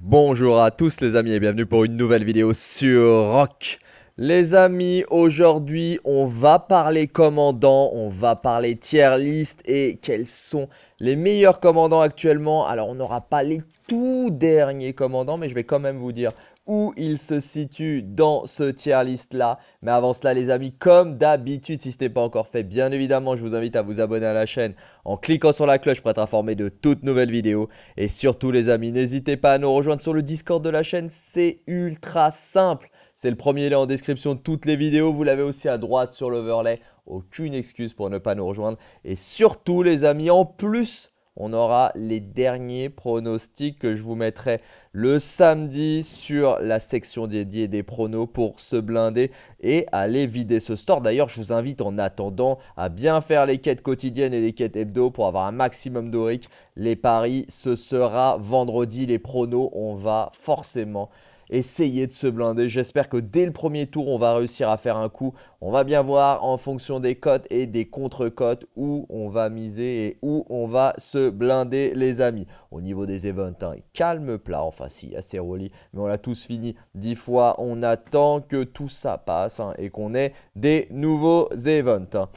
Bonjour à tous les amis et bienvenue pour une nouvelle vidéo sur Rock. Les amis, aujourd'hui on va parler commandant, on va parler tier list et quels sont les meilleurs commandants actuellement. Alors on n'aura pas les tout derniers commandants mais je vais quand même vous dire où il se situe dans ce tier list là. Mais avant cela les amis, comme d'habitude, si ce n'est pas encore fait, bien évidemment, je vous invite à vous abonner à la chaîne en cliquant sur la cloche pour être informé de toutes nouvelles vidéos. Et surtout les amis, n'hésitez pas à nous rejoindre sur le Discord de la chaîne, c'est ultra simple. C'est le premier lien en description de toutes les vidéos, vous l'avez aussi à droite sur l'overlay. Aucune excuse pour ne pas nous rejoindre. Et surtout les amis, en plus on aura les derniers pronostics que je vous mettrai le samedi sur la section dédiée des pronos pour se blinder et aller vider ce store. D'ailleurs, je vous invite en attendant à bien faire les quêtes quotidiennes et les quêtes hebdo pour avoir un maximum d'oric. Les paris, ce sera vendredi. Les pronos, on va forcément Essayez de se blinder. J'espère que dès le premier tour, on va réussir à faire un coup. On va bien voir en fonction des cotes et des contre-cotes où on va miser et où on va se blinder, les amis. Au niveau des events, hein, calme plat. Enfin, si, assez roli. Mais on l'a tous fini dix fois. On attend que tout ça passe hein, et qu'on ait des nouveaux events. Hein.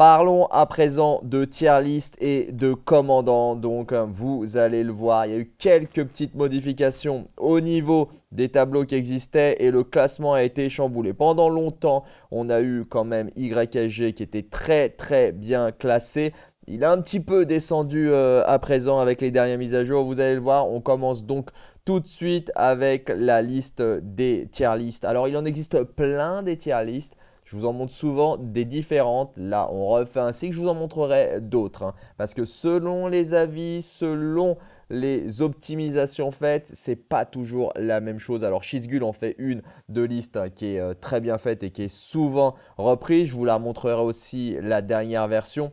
Parlons à présent de tier list et de commandant. Donc, euh, vous allez le voir, il y a eu quelques petites modifications au niveau des tableaux qui existaient et le classement a été chamboulé. Pendant longtemps, on a eu quand même YSG qui était très très bien classé. Il a un petit peu descendu euh, à présent avec les dernières mises à jour. Vous allez le voir, on commence donc tout de suite avec la liste des tier listes. Alors, il en existe plein des tier listes. Je vous en montre souvent des différentes. Là, on refait ainsi que je vous en montrerai d'autres. Hein. parce que selon les avis, selon les optimisations faites, c'est pas toujours la même chose. Alors Shizgul en fait une de liste hein, qui est euh, très bien faite et qui est souvent reprise. Je vous la montrerai aussi la dernière version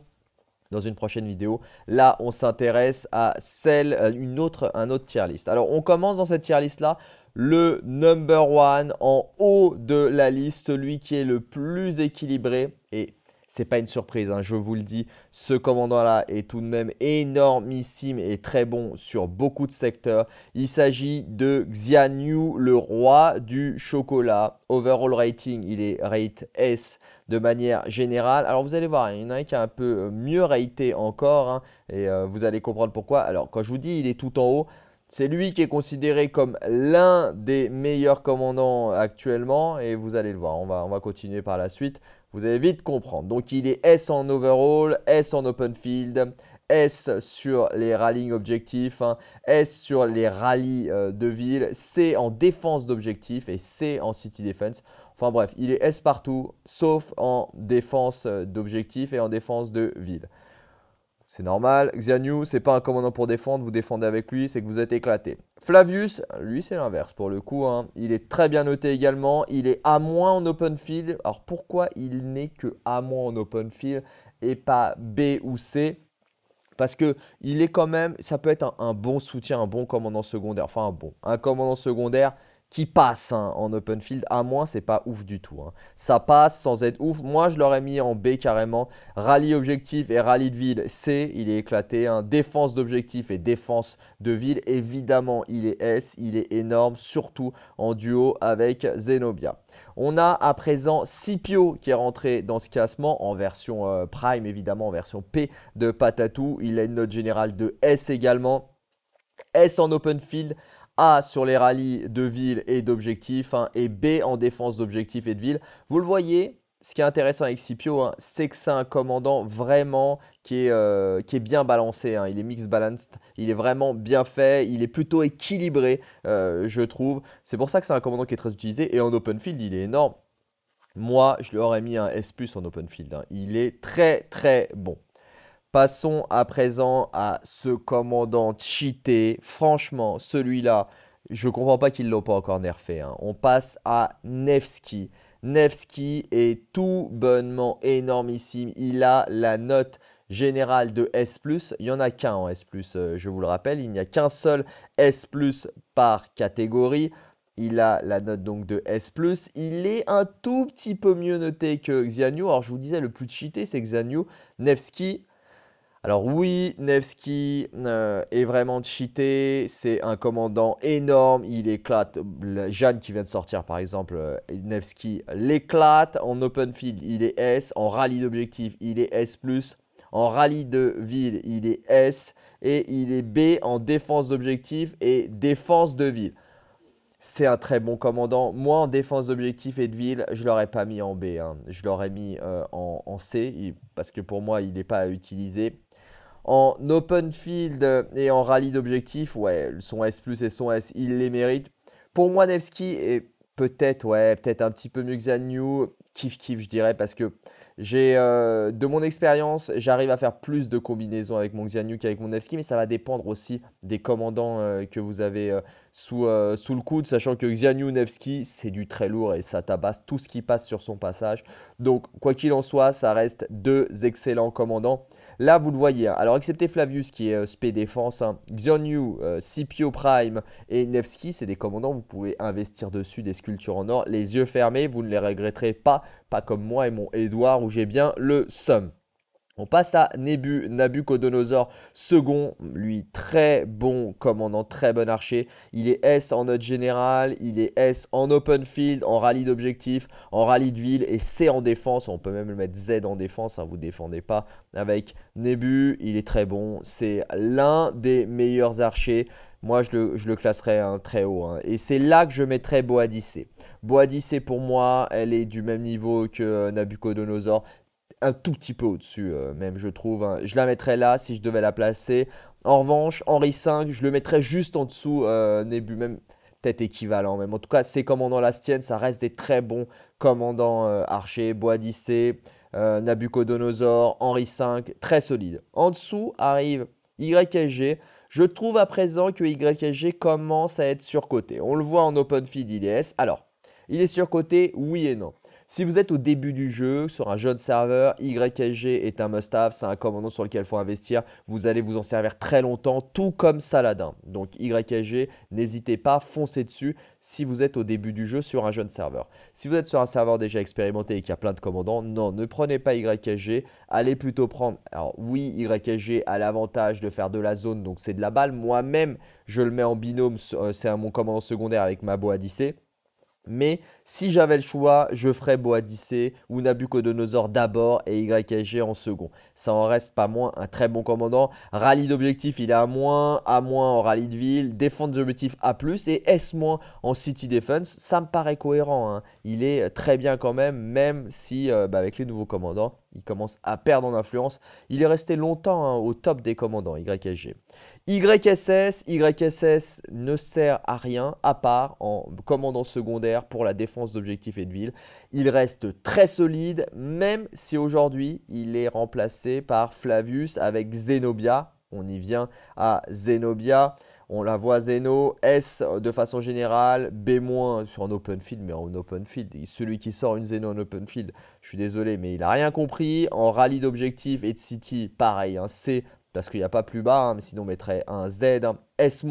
dans une prochaine vidéo. Là, on s'intéresse à celle, euh, une autre, un autre tier list. Alors, on commence dans cette tier list là. Le number one en haut de la liste, celui qui est le plus équilibré et c'est pas une surprise, hein, je vous le dis. Ce commandant-là est tout de même énormissime et très bon sur beaucoup de secteurs. Il s'agit de Xianyu, le roi du chocolat. Overall rating, il est rate S de manière générale. Alors vous allez voir, il y en a un qui est un peu mieux raté encore, hein, et euh, vous allez comprendre pourquoi. Alors quand je vous dis il est tout en haut, c'est lui qui est considéré comme l'un des meilleurs commandants actuellement et vous allez le voir, on va, on va continuer par la suite. Vous allez vite comprendre. Donc il est S en overall, S en open field, S sur les rallying objectifs, hein, S sur les rallyes euh, de ville, C en défense d'objectifs et C en city defense. Enfin bref, il est S partout, sauf en défense euh, d'objectifs et en défense de ville. C'est normal. Xianyu, c'est pas un commandant pour défendre, vous défendez avec lui, c'est que vous êtes éclaté. Flavius, lui, c'est l'inverse pour le coup. Hein. Il est très bien noté également. Il est A- moins en open field. Alors pourquoi il n'est que A- moins en open field et pas B ou C parce que il est quand même, ça peut être un, bon soutien, un bon commandant secondaire, enfin un bon, un commandant secondaire qui passe hein, en open field. À moins, c'est pas ouf du tout. Hein. Ça passe sans être ouf. Moi, je l'aurais mis en B carrément. Rallye objectif et rallye de ville, C. Il est éclaté. Hein. Défense d'objectif et défense de ville, évidemment, il est S. Il est énorme, surtout en duo avec Zenobia. On a à présent Scipio qui est rentré dans ce classement en version euh, Prime, évidemment, en version P de Patatou. Il a une note générale de S également. S en open field a sur les rallyes de ville et d'objectifs, hein, et B en défense d'objectifs et de ville. Vous le voyez, ce qui est intéressant avec Scipio, hein, c'est que c'est un commandant vraiment qui est, euh, qui est bien balancé. Hein. Il est mix balanced, il est vraiment bien fait, il est plutôt équilibré, euh, je trouve. C'est pour ça que c'est un commandant qui est très utilisé. Et en open field, il est énorme. Moi, je lui aurais mis un S en open field. Il est très très bon. Passons à présent à ce commandant cheaté. Franchement, celui-là, je ne comprends pas qu'il l'ont pas encore nerfé. Hein. On passe à Nevsky. Nevsky est tout bonnement énormissime. Il a la note générale de S+. Il n'y en a qu'un en S+, euh, je vous le rappelle. Il n'y a qu'un seul S+, par catégorie. Il a la note donc de S+. Il est un tout petit peu mieux noté que Xianyu. Alors je vous disais, le plus cheaté, c'est Xianyu. Nevsky, alors oui, Nevsky euh, est vraiment cheaté, c'est un commandant énorme, il éclate, Jeanne qui vient de sortir par exemple, euh, Nevsky l'éclate, en open field il est S, en rallye d'objectif il est S ⁇ en rallye de ville il est S, et il est B en défense d'objectif et défense de ville. C'est un très bon commandant. Moi, en défense d'objectif et de ville, je ne l'aurais pas mis en B. Hein. Je l'aurais mis euh, en, C, parce que pour moi, il n'est pas à utiliser. En open field et en rallye d'objectifs, ouais, son S et son S, il les mérite. Pour moi, Nevsky est peut-être, ouais, peut-être un petit peu mieux que Zanyu. Kiff kiff, je dirais, parce que j'ai, euh, de mon expérience, j'arrive à faire plus de combinaisons avec mon Xanyu qu'avec mon Nevsky, mais ça va dépendre aussi des commandants euh, que vous avez. Euh, euh, sous, le coude, sachant que Xianyu Nevsky, c'est du très lourd et ça tabasse tout ce qui passe sur son passage. Donc, quoi qu'il en soit, ça reste deux excellents commandants. Là, vous le voyez, hein. alors excepté Flavius qui est euh, SP défense, hein. Euh, CPO Prime et Nevsky, c'est des commandants, vous pouvez investir dessus des sculptures en or, les yeux fermés, vous ne les regretterez pas, pas comme moi et mon Edouard où j'ai bien le sum on passe à Nebu, Nabucodonosor second, lui très bon commandant, très bon archer. Il est S en note générale, il est S en open field, en rallye d'objectif, en rallye de ville et C en défense. On peut même le mettre Z en défense, vous hein, vous défendez pas avec Nebu, il est très bon. C'est l'un des meilleurs archers. Moi, je le, je classerais hein, très haut. Hein. Et c'est là que je mettrais Boadice. Boadice pour moi, elle est du même niveau que euh, Nabucodonosor un tout petit peu au-dessus, euh, même, je trouve. Hein. Je la mettrais là si je devais la placer. En revanche, Henri V, je le mettrais juste en dessous euh, Nebu, même peut-être équivalent. Même. En tout cas, ces commandants Lastienne, ça reste des très bons commandants euh, archer archers, euh, Nabucodonosor, Henri V, très solide. En dessous arrive YSG. Je trouve à présent que YSG commence à être surcoté. On le voit en Open Feed, il est Alors, il est surcoté, oui et non. Si vous êtes au début du jeu, sur un jeune serveur, YSG est un must-have, c'est un commandant sur lequel il faut investir. Vous allez vous en servir très longtemps, tout comme Saladin. Donc YSG, n'hésitez pas, foncez dessus si vous êtes au début du jeu sur un jeune serveur. Si vous êtes sur un serveur déjà expérimenté et qu'il y a plein de commandants, non, ne prenez pas YSG, allez plutôt prendre... Alors oui, YSG a l'avantage de faire de la zone, donc c'est de la balle. Moi-même, je le mets en binôme, euh, c'est mon commandant secondaire avec ma boa mais si j'avais le choix, je ferais Boadice ou Nabucodonosor d'abord et YSG en second. Ça en reste pas moins un très bon commandant. Rallye d'objectif, il est à moins, à moins en rallye de ville, défense d'objectif à plus et S- en city defense. Ça me paraît cohérent. Hein. Il est très bien quand même, même si euh, bah, avec les nouveaux commandants, il commence à perdre en influence. Il est resté longtemps hein, au top des commandants, YSG. YSS, YSS ne sert à rien à part en commandant secondaire pour la défense d'objectifs et de villes. Il reste très solide, même si aujourd'hui il est remplacé par Flavius avec Zenobia. On y vient à Zenobia. On la voit Zeno, S de façon générale, B- sur un open field, mais en open field. Celui qui sort une Zeno en open field, je suis désolé, mais il n'a rien compris. En rallye d'objectifs et de city, pareil, un C parce qu'il n'y a pas plus bas, hein, sinon on mettrait un Z, un S-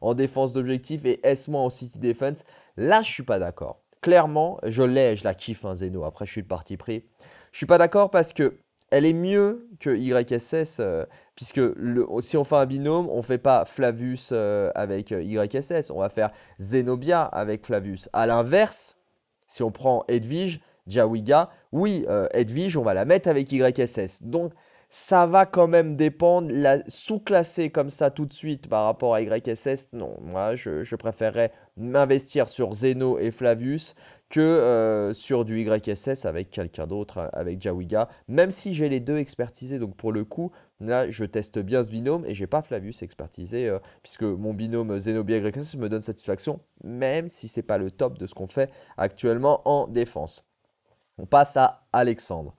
en défense d'objectif et S- en city defense. Là, je suis pas d'accord. Clairement, je l'ai, je la kiffe, un hein, Zeno. Après, je suis de parti pris. Je suis pas d'accord parce que elle est mieux que YSS, euh, puisque le, si on fait un binôme, on ne fait pas Flavius euh, avec euh, YSS, on va faire Zenobia avec Flavius. À l'inverse, si on prend Edwige, Jawiga, oui, Edwige, on va la mettre avec YSS. Donc, ça va quand même dépendre. La sous-classer comme ça tout de suite par rapport à YSS, non. Moi, je, préférerais m'investir sur Zeno et Flavius que euh, sur du YSS avec quelqu'un d'autre, hein, avec Jawiga. Même si j'ai les deux expertisés, donc pour le coup, là, je teste bien ce binôme et j'ai pas Flavius expertisé, euh, puisque mon binôme zeno YSS me donne satisfaction, même si c'est pas le top de ce qu'on fait actuellement en défense. On passe à Alexandre.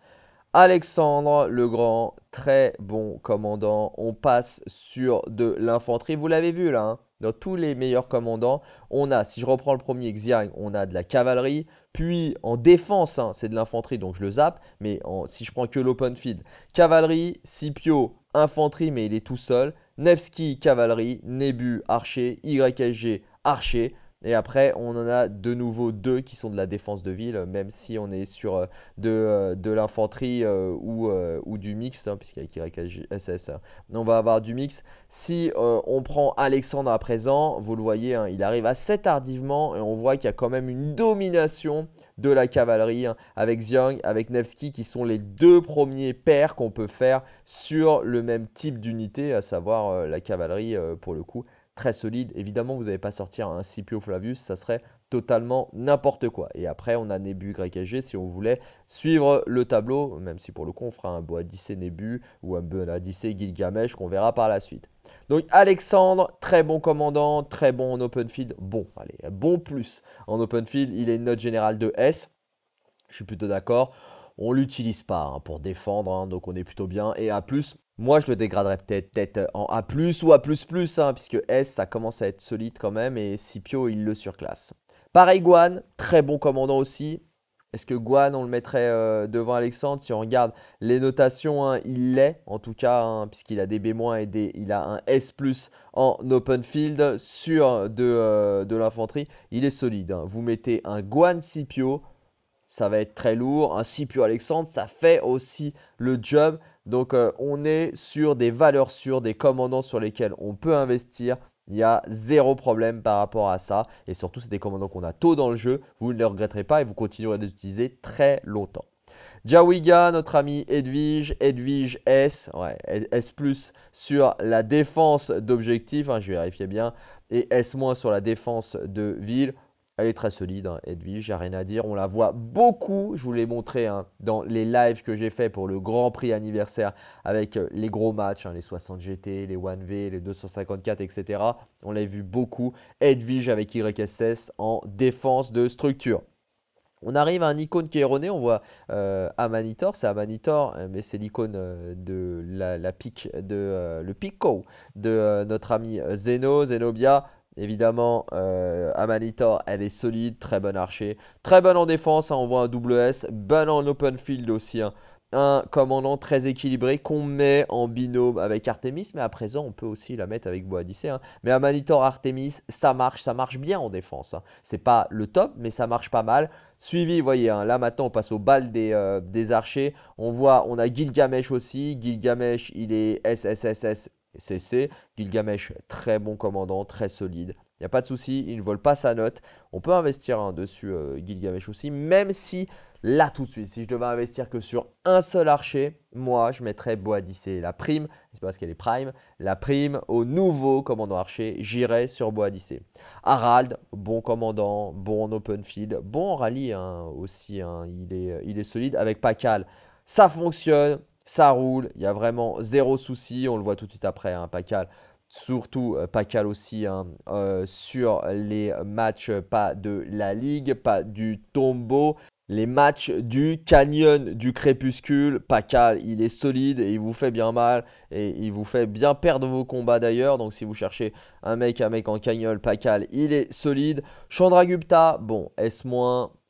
Alexandre le Grand, très bon commandant. On passe sur de l'infanterie. Vous l'avez vu là, hein. dans tous les meilleurs commandants, on a, si je reprends le premier Xiang, on a de la cavalerie. Puis en défense, hein, c'est de l'infanterie, donc je le zappe. Mais si je prends que l'open field, cavalerie, Scipio, infanterie, mais il est tout seul. Nevsky, cavalerie, Nebu, archer, YSG, archer. Et après, on en a de nouveau deux qui sont de la défense de ville, même si on est sur euh, euh, de, l'infanterie euh, ou, ou du mixte, hein, puisqu'avec YSS, on va avoir du mix. Si on prend Alexandre à présent, vous le voyez, hein, il arrive assez tardivement et on voit qu'il y a quand même une domination de la cavalerie hein, avec Xiang, avec Nevsky qui sont les deux premiers pairs qu'on peut faire sur le même type d'unité, à savoir la cavalerie pour le coup très solide. Évidemment, vous n'allez pas sortir un Scipio Flavius, ça serait totalement n'importe quoi. Et après, on a Nebu YSG si on voulait suivre le tableau, même si pour le coup, on fera un Boadice Nebu ou un Boadice Gilgamesh qu'on verra par la suite. Donc Alexandre, très bon commandant, très bon en open field. Bon, allez, bon plus en open field. Il est une note générale de S. Je suis plutôt d'accord. On l'utilise pas hein, pour défendre, hein, donc on est plutôt bien. Et à plus. Moi, je le dégraderais peut-être euh, en A+, ou A++, hein, puisque S, ça commence à être solide quand même, et Scipio, il le surclasse. Pareil, Guan, très bon commandant aussi. Est-ce que Guan, on le mettrait euh, devant Alexandre Si on regarde les notations, hein, il l'est, en tout cas, hein, puisqu'il a des B- et il a un S+, en open field, sur de, euh, de l'infanterie. Il est solide. Vous mettez un Guan Scipio, ça va être très lourd. Un Sipio Alexandre, ça fait aussi le job. Donc euh, on est sur des valeurs sûres, des commandants sur lesquels on peut investir. Il y a zéro problème par rapport à ça. Et surtout, c'est des commandants qu'on a tôt dans le jeu. Vous ne les regretterez pas et vous continuerez à les utiliser très longtemps. Jawiga, notre ami Edwige, Edwige S, ouais, S plus sur la défense d'objectif, hein, Je vais vérifier bien, et S moins sur la défense de ville. Elle est très solide, hein, Edwige, j'ai rien à dire. On la voit beaucoup, je vous l'ai montré hein, dans les lives que j'ai fait pour le Grand Prix anniversaire avec euh, les gros matchs, hein, les 60 GT, les 1V, les 254, etc. On l'a vu beaucoup. Edwige avec YSS en défense de structure. On arrive à un icône qui est erroné, on voit euh, Amanitor, c'est Amanitor, euh, mais c'est l'icône de la, pique, de, le Pico de notre ami Zeno, Zenobia. Évidemment, euh, elle est solide, très bonne archer. Très bonne en défense, hein, on voit un double S. Bonne en open field aussi. Hein. Un commandant très équilibré qu'on met en binôme avec Artemis. Mais à présent, on peut aussi la mettre avec Boadicea. Hein. Mais Amanitor Artemis, ça marche. Ça marche bien en défense. C'est pas le top, mais ça marche pas mal. Suivi, vous voyez, là maintenant, on passe au bal des, euh, des archers. On voit, on a Gilgamesh aussi. Gilgamesh, il est SSSS CC. Gilgamesh, très bon commandant, très solide. Il n'y a pas de souci, il ne vole pas sa note. On peut investir hein, dessus euh, Gilgamesh aussi, même si là tout de suite, si je devais investir que sur un seul archer, moi je mettrais Boadicea La prime, c'est parce qu'elle est prime, la prime au nouveau commandant archer, j'irais sur Boadicea. Harald, bon commandant, bon open field, bon rallye hein, aussi, hein. il, est, il est solide avec Pacal, Ça fonctionne, ça roule, il y a vraiment zéro souci, on le voit tout de suite après, hein, Pacal. Surtout euh, Pacal aussi hein, euh, sur les matchs euh, pas de la ligue, pas du tombeau, les matchs du canyon du crépuscule. Pacal, il est solide et il vous fait bien mal et il vous fait bien perdre vos combats d'ailleurs. Donc si vous cherchez un mec, un mec en canyon, Pacal, il est solide. Chandra Gupta, bon, S-,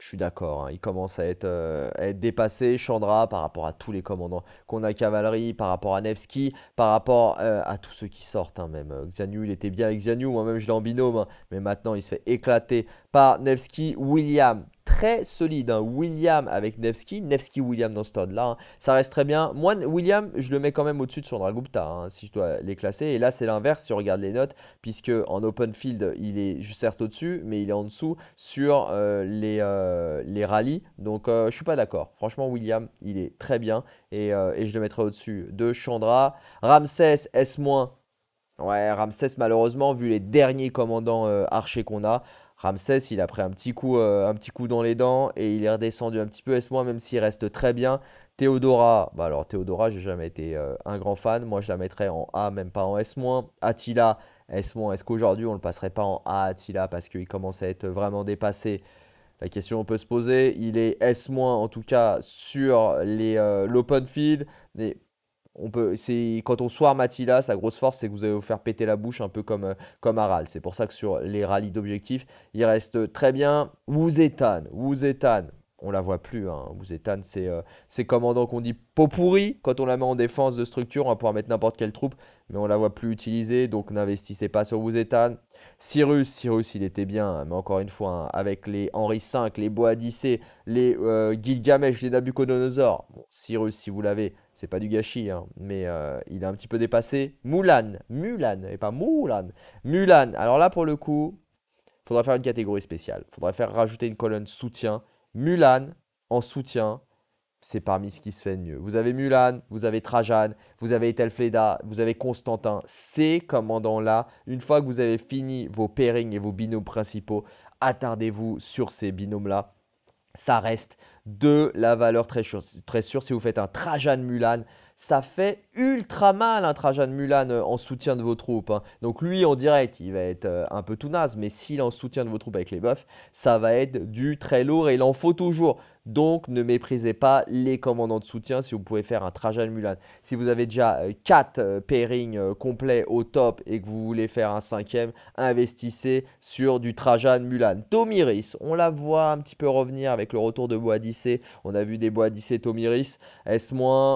je suis d'accord. Hein. il commence euh, à être, dépassé, Chandra, par rapport à tous les commandants qu'on a cavalerie, par rapport à Nevsky, par rapport euh, à tous ceux qui sortent. Hein, même euh, il était bien avec Xanu, moi-même je l'ai en binôme, hein. mais maintenant il se fait éclater par Nevsky. William très solide. Hein. William avec Nevsky, Nevsky William dans ce stade-là, hein. ça reste très bien. Moi, William, je le mets quand même au-dessus de Chandra hein, si je dois les classer. Et là, c'est l'inverse si on regarde les notes, puisque en open field, il est certes au-dessus, mais il est en dessous sur euh, les, euh, les rallyes. Donc, je euh, je suis pas d'accord. Franchement, William, il est très bien et, je le mettrai au-dessus de Chandra. Ramsès, S-. Ouais, Ramsès, malheureusement, vu les derniers commandants archers qu'on a, Ramsès, il a pris un petit coup, euh, un petit coup dans les dents et il est redescendu un petit peu S-, même s'il reste très bien. Théodora, bah alors Théodora, j'ai jamais été euh, un grand fan. Moi, je la mettrais en A, même pas en S-. Attila, S-, est-ce qu'aujourd'hui, on ne le passerait pas en A, Attila, parce qu'il commence à être vraiment dépassé la question on peut se poser, il est S- en tout cas sur euh, l'open field, mais on peut, c'est quand on soir Matila, sa grosse force, c'est que vous allez vous faire péter la bouche un peu comme, euh, comme Aral. C'est pour ça que sur les rallyes d'objectifs, il reste très bien. Wuzetan, Wuzetan, on la voit plus. Hein. Wuzetan, euh, c'est commandant qu'on dit pot pourri. Quand on la met en défense de structure, on va pouvoir mettre n'importe quelle troupe, mais on la voit plus utilisée. Donc n'investissez pas sur Wuzetan. Cyrus, Cyrus, il était bien, hein, mais encore une fois, hein, avec les Henri V, les Boadice, les euh, Gilgamesh, les Nabucodonosor. Cyrus, si vous l'avez c'est pas du gâchis, hein, mais euh, il a un petit peu dépassé. Mulan, Mulan, et pas Mulan, Mulan. Alors là, pour le coup, faudra faire une catégorie spéciale. faudrait faire rajouter une colonne soutien. Mulan en soutien, c'est parmi ce qui se fait mieux. Vous avez Mulan, vous avez Trajan, vous avez ethelfleda vous avez Constantin. Ces commandants-là, une fois que vous avez fini vos pairings et vos binômes principaux, attardez-vous sur ces binômes-là. Ça reste de la valeur très sûre. Très sûre, si vous faites un Trajan Mulan, ça fait ultra mal un Trajan Mulan euh, en soutien de vos troupes. Hein. Donc lui, en direct, il va être euh, un peu tout naze, mais s'il en soutien de vos troupes avec les buffs, ça va être du très lourd et il en faut toujours. Donc ne méprisez pas les commandants de soutien si vous pouvez faire un Trajan Mulan. Si vous avez déjà 4 euh, pairings complets au top et que vous voulez faire un cinquième, investissez sur du Trajan Mulan. Tomiris, on la voit un petit peu revenir avec le retour de Boadis on a vu des bois 10 Tomiris, S-,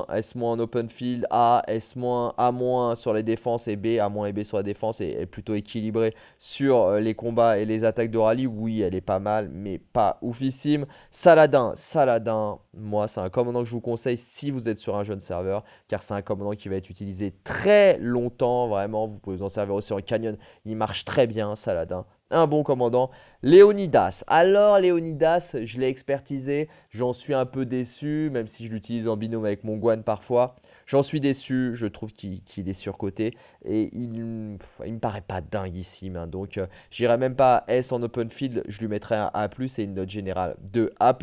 S- en open field, A, S-, A- sur les défenses et B, A- et B sur la défense et plutôt équilibré sur euh, les combats et les attaques de rallye. Oui, elle est pas mal, mais pas oufissime. Saladin, Saladin, moi c'est un commandant que je vous conseille si vous êtes sur un jeune serveur, car c'est un commandant qui va être utilisé très longtemps, vraiment, vous pouvez vous en servir aussi en canyon, il marche très bien Saladin, un bon commandant, Léonidas. Alors Léonidas, je l'ai expertisé, j'en suis un peu déçu, même si je l'utilise en binôme avec mon Guan parfois. J'en suis déçu, je trouve qu'il est surcoté et il, ne me paraît pas dinguissime. Hein. donc euh, j'irai même pas S en open field, je lui mettrai un A+, et une note générale de A+.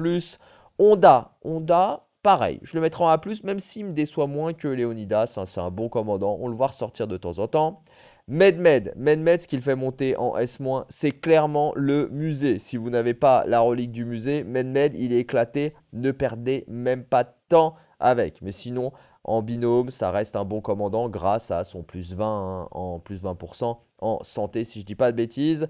Honda, Honda, pareil, je le mettrai en A+, même s'il me déçoit moins que Leonidas, hein, c'est un bon commandant, on le voit ressortir de temps en temps. Medmed, Medmed, ce qu'il fait monter en S-, c'est clairement le musée. Si vous n'avez pas la relique du musée, Medmed, il est éclaté, ne perdez même pas de temps avec. Mais sinon, en binôme, ça reste un bon commandant grâce à son plus 20 hein, en plus 20% en santé, si je ne dis pas de bêtises.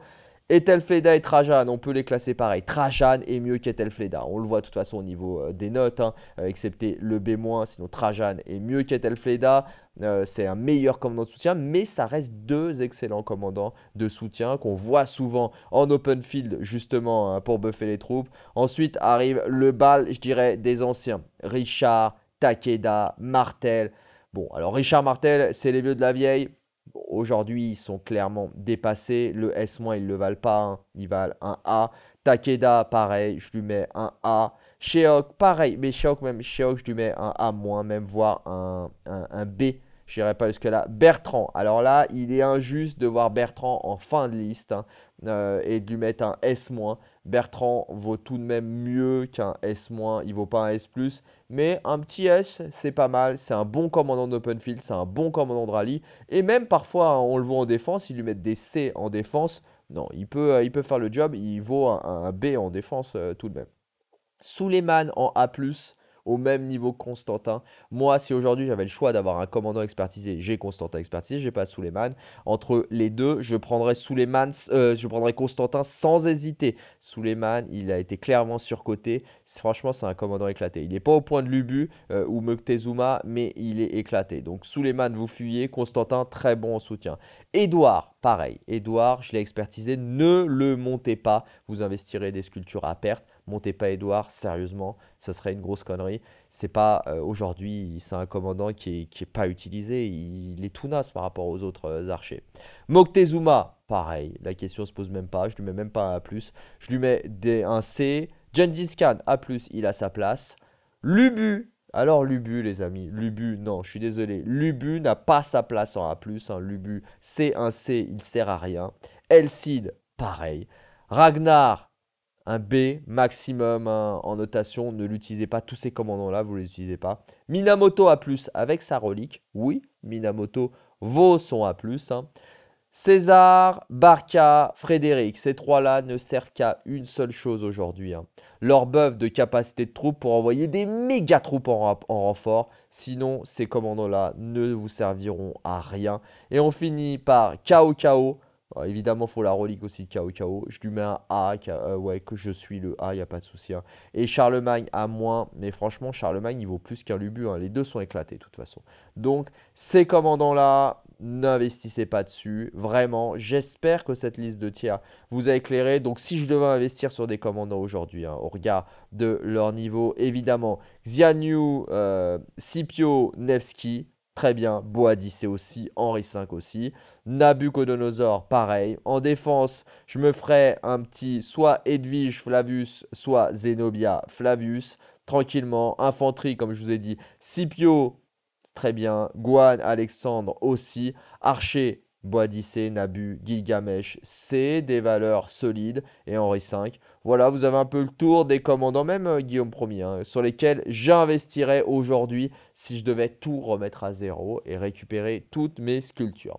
Etelfleda et Trajan, on peut les classer pareil. Trajan est mieux qu'Etelfleda. On le voit de toute façon au niveau euh, des notes, hein, euh, excepté le B-, sinon Trajan est mieux qu'Etelfleda. Euh, c'est un meilleur commandant de soutien, mais ça reste deux excellents commandants de soutien qu'on voit souvent en open field, justement, hein, pour buffer les troupes. Ensuite arrive le bal, je dirais, des anciens. Richard, Takeda, Martel. Bon, alors Richard Martel, c'est les vieux de la vieille Aujourd'hui, ils sont clairement dépassés. Le S- ils le valent pas. Hein. Ils valent un A. Takeda, pareil, je lui mets un A. Sheok, pareil. Mais Sheok, même je lui mets un A-, même voire un, B. Je n'irai pas jusque-là. Bertrand. Alors là, il est injuste de voir Bertrand en fin de liste. Hein. Euh, et de lui mettre un S-. Bertrand vaut tout de même mieux qu'un S-, il vaut pas un S+, mais un petit S, c'est pas mal, c'est un bon commandant d'open field, c'est un bon commandant de rallye, et même parfois, hein, on le voit en défense, ils lui mettent des C en défense, non, il peut, euh, il peut faire le job, il vaut un, B en défense euh, tout de même. Suleiman en A+, au même niveau que Constantin. Moi, si aujourd'hui j'avais le choix d'avoir un commandant expertisé, j'ai Constantin expertisé, j'ai pas Suleiman. Entre les deux, je prendrais euh, je prendrais Constantin sans hésiter. Suleiman, il a été clairement surcoté. Franchement, c'est un commandant éclaté. Il n'est pas au point de Lubu euh, ou Moctezuma, mais il est éclaté. Donc Suleiman, vous fuyez. Constantin, très bon en soutien. Edouard, pareil. Edouard je l'ai expertisé. Ne le montez pas. Vous investirez des sculptures à perte montez pas Edouard, sérieusement, ça serait une grosse connerie. C'est pas euh, aujourd'hui, c'est un commandant qui est, pas utilisé, il, est tout nasse par rapport aux autres euh, archers. Moctezuma, pareil, la question se pose même pas, je lui mets même pas un A+, je lui mets des, un C. Genghis Khan, A+, il a sa place. Lubu, alors Lubu, les amis, Lubu, non, je suis désolé, Lubu n'a pas sa place en A+, hein. Lubu, c'est un C, il sert à rien. Elcid, pareil. Ragnar, un B maximum hein, en notation. Ne l'utilisez pas, tous ces commandants-là, vous ne les utilisez pas. Minamoto A+, avec sa relique. Oui, Minamoto vaut son A+. plus. Hein. César, Barca, Frédéric, ces trois-là ne servent qu'à une seule chose aujourd'hui. Hein. Leur buff de capacité de troupes pour envoyer des méga troupes en, renfort. Sinon, ces commandants-là ne vous serviront à rien. Et on finit par KO Évidemment, euh, évidemment, faut la relique aussi de KO Je lui mets un A, euh, ouais, que je suis le A, il n'y a pas de souci. Hein. Et Charlemagne à moins. Mais franchement, Charlemagne, il vaut plus qu'un Lubu. Hein. Les deux sont éclatés de toute façon. Donc, ces commandants-là, n'investissez pas dessus. Vraiment, j'espère que cette liste de tiers vous a éclairé. Donc, si je devais investir sur des commandants aujourd'hui, hein, au regard de leur niveau, évidemment, Xianyu, euh, Scipio, Nevsky, Très bien, Boadice aussi, Henri V aussi. Nabucodonosor, pareil. En défense, je me ferai un petit soit Edwige Flavius, soit Zenobia Flavius. Tranquillement, infanterie, comme je vous ai dit. Scipio, très bien. Guan, Alexandre aussi. Archer, Boadicée, Nabu, Gilgamesh, c'est des valeurs solides et Henri V. Voilà, vous avez un peu le tour des commandants, même euh, Guillaume Ier, hein, sur lesquels j'investirais aujourd'hui si je devais tout remettre à zéro et récupérer toutes mes sculptures.